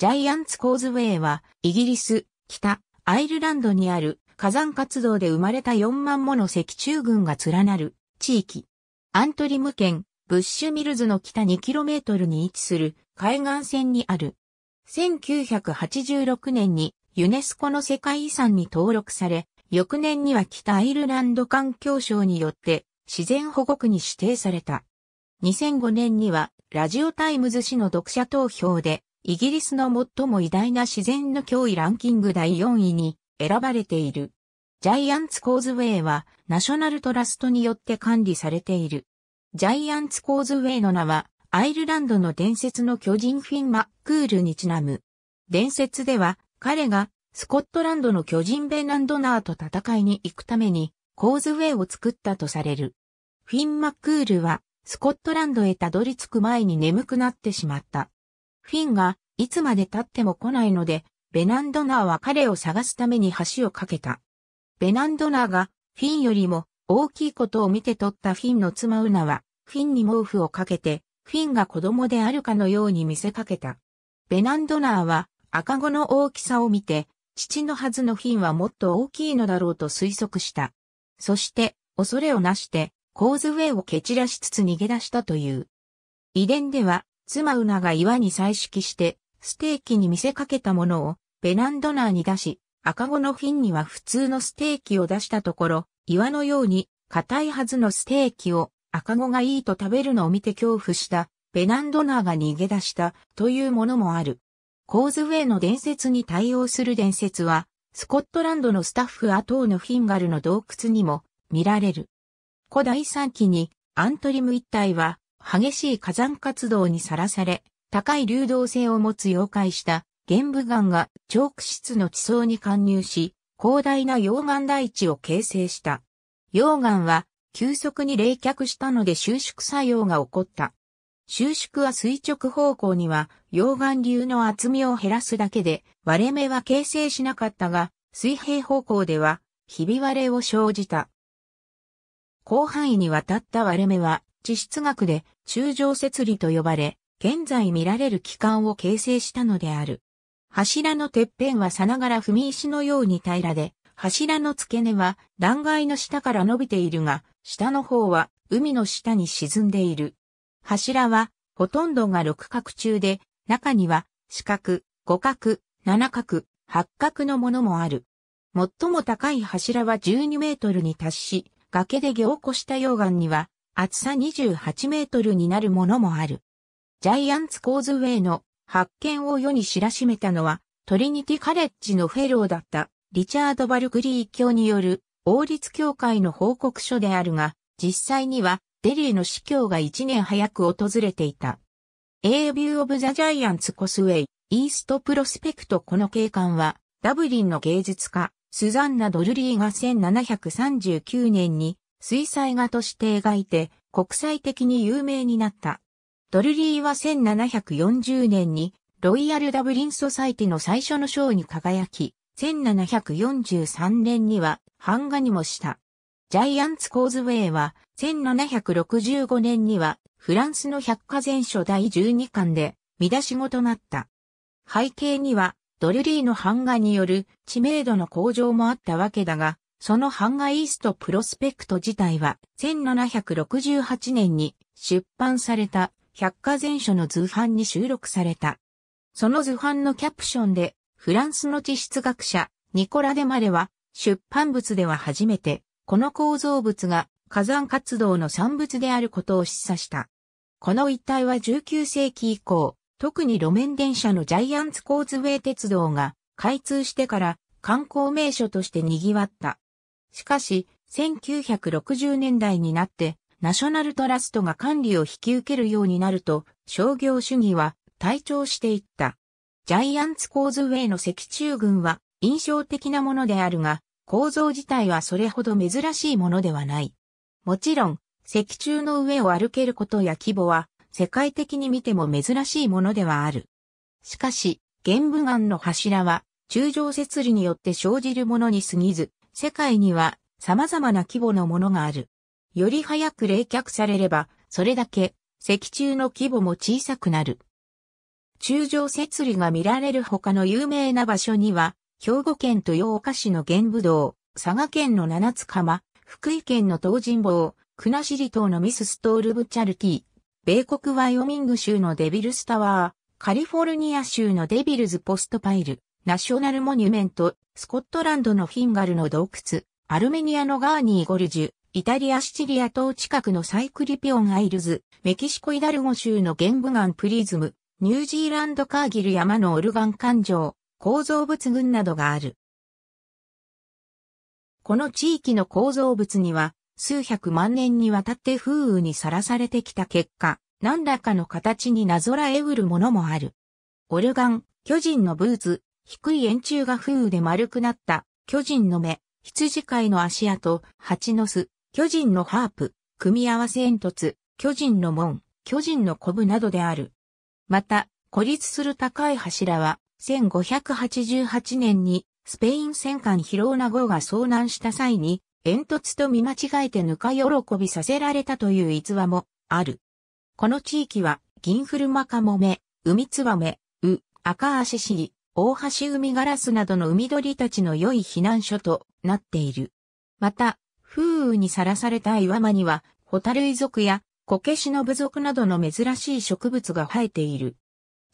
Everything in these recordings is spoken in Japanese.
ジャイアンツコーズウェイは、イギリス、北、アイルランドにある火山活動で生まれた4万もの石中群が連なる地域。アントリム県、ブッシュミルズの北 2km に位置する海岸線にある。1986年にユネスコの世界遺産に登録され、翌年には北アイルランド環境省によって自然保護区に指定された。2005年にはラジオタイムズ紙の読者投票でイギリスの最も偉大な自然の脅威ランキング第4位に選ばれている。ジャイアンツコーズウェイはナショナルトラストによって管理されている。ジャイアンツコーズウェイの名はアイルランドの伝説の巨人フィン・マックールにちなむ。伝説では彼がスコットランドの巨人ベナンドナーと戦いに行くためにコーズウェイを作ったとされる。フィン・マックールはスコットランドへたどり着く前に眠くなってしまった。フィンがいつまで経っても来ないので、ベナンドナーは彼を探すために橋を架けた。ベナンドナーがフィンよりも大きいことを見て取ったフィンの妻ウナは、フィンに毛布をかけて、フィンが子供であるかのように見せかけた。ベナンドナーは赤子の大きさを見て、父のはずのフィンはもっと大きいのだろうと推測した。そして、恐れをなして、コーズウェイを蹴散らしつつ逃げ出したという。遺伝では、妻ウナが岩に採色して、ステーキに見せかけたものを、ベナンドナーに出し、赤子のフィンには普通のステーキを出したところ、岩のように、硬いはずのステーキを、赤子がいいと食べるのを見て恐怖した、ベナンドナーが逃げ出した、というものもある。コーズウェイの伝説に対応する伝説は、スコットランドのスタッフアトーのフィンガルの洞窟にも見られる。古代3期にアントリム一帯は激しい火山活動にさらされ、高い流動性を持つ溶解した玄武岩がチョーク質の地層に貫入し、広大な溶岩台地を形成した。溶岩は急速に冷却したので収縮作用が起こった。収縮は垂直方向には溶岩流の厚みを減らすだけで割れ目は形成しなかったが、水平方向ではひび割れを生じた。広範囲にわたった割れ目は地質学で柱状節理と呼ばれ、現在見られる器官を形成したのである。柱のてっぺんはさながら踏み石のように平らで、柱の付け根は断崖の下から伸びているが、下の方は海の下に沈んでいる。柱はほとんどが六角中で、中には四角、五角、七角、八角のものもある。最も高い柱は12メートルに達し、崖で行起こした溶岩には厚さ28メートルになるものもある。ジャイアンツコーズウェイの発見を世に知らしめたのは、トリニティカレッジのフェローだったリチャード・バルクリー教による王立教会の報告書であるが、実際にはデリーの司教が1年早く訪れていた。A View of the Giants Causeway, East Prospect この景観は、ダブリンの芸術家、スザンナ・ドルリーが1739年に水彩画として描いて国際的に有名になった。ドルリーは1740年にロイヤル・ダブリン・ソサイティの最初の賞に輝き、1743年には版画にもした。ジャイアンツ・コーズウェイは1765年にはフランスの百科全書第12巻で見出し語となった。背景にはドルリーの版画による知名度の向上もあったわけだが、その版画イーストプロスペクト自体は1768年に出版された百科全書の図版に収録された。その図版のキャプションでフランスの地質学者ニコラ・デマレは出版物では初めてこの構造物が火山活動の産物であることを示唆した。この一帯は19世紀以降、特に路面電車のジャイアンツコーズウェイ鉄道が開通してから観光名所として賑わった。しかし、1960年代になって、ナショナルトラストが管理を引き受けるようになると、商業主義は退調していった。ジャイアンツコーズウェイの石中群は印象的なものであるが、構造自体はそれほど珍しいものではない。もちろん、石中の上を歩けることや規模は、世界的に見ても珍しいものではある。しかし、玄武岩の柱は、中上節理によって生じるものに過ぎず、世界には様々な規模のものがある。より早く冷却されれば、それだけ石柱の規模も小さくなる。柱状節理が見られる他の有名な場所には、兵庫県豊岡市の玄武洞、佐賀県の七つ浜、福井県の東尋坊、国後島のミスストールブチャルキー、米国ワイオミング州のデビルスタワー、カリフォルニア州のデビルズポストパイル、ナショナルモニュメント、スコットランドのフィンガルの洞窟、アルメニアのガーニーゴルジュ、イタリア・シチリア島近くのサイクリピオン・アイルズ、メキシコ・イダルゴ州の玄武岩プリズム、ニュージーランド・カーギル山のオルガン環状、構造物群などがある。この地域の構造物には、数百万年にわたって風雨にさらされてきた結果、何らかの形になぞらえうるものもある。オルガン、巨人のブーツ、低い円柱が風雨で丸くなった巨人の目、羊飼いの足跡、蜂の巣、巨人のハープ、組み合わせ煙突、巨人の門、巨人のコブなどである。また、孤立する高い柱は、1588年にスペイン戦艦ヒローナ号が遭難した際に、煙突と見間違えてぬか喜びさせられたという逸話もある。この地域は、銀フルマカモメ、ウミツバメ、ウ、アカアシシリ、大橋海ガラスなどの海鳥たちの良い避難所となっている。また、風雨にさらされた岩間には、ホタルイ族やコケシノブ族などの珍しい植物が生えている。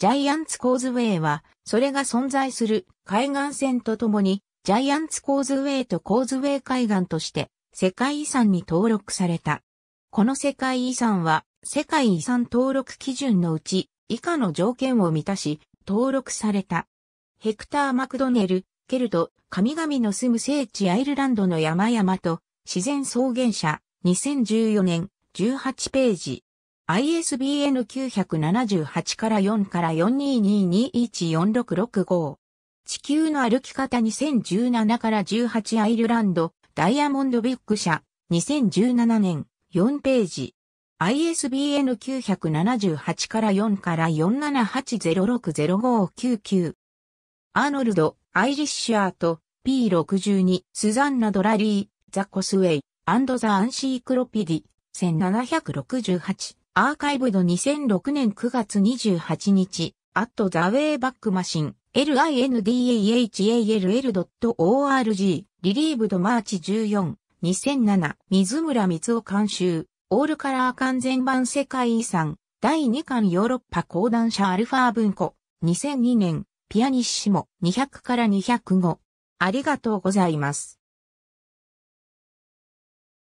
ジャイアンツコーズウェイは、それが存在する海岸線とともに、ジャイアンツコーズウェイとコーズウェイ海岸として、世界遺産に登録された。この世界遺産は、世界遺産登録基準のうち、以下の条件を満たし、登録された。ヘクター・マクドネル、ケルト、神々の住む聖地アイルランドの山々と自然草原者、2014年、18ページ。ISBN 978から4から4 2 2 2 1 4 6 6 5地球の歩き方2017から18アイルランド、ダイヤモンドビッグ社、2017年、4ページ。ISBN 978から4から47806059。アーノルド、アイリッシュアート、P62、スザンナ・ドラリー、ザ・コスウェイ、アンド・ザ・アンシークロピディ、1768、アーカイブド2006年9月28日、アット・ザ・ウェイ・バック・マシン、lindahall.org、リリーブド・マーチ14、2007、水村光を監修、オールカラー完全版世界遺産、第2巻ヨーロッパ講談社アルファ文庫、2002年、ピアニッシモ200から205。ありがとうございます。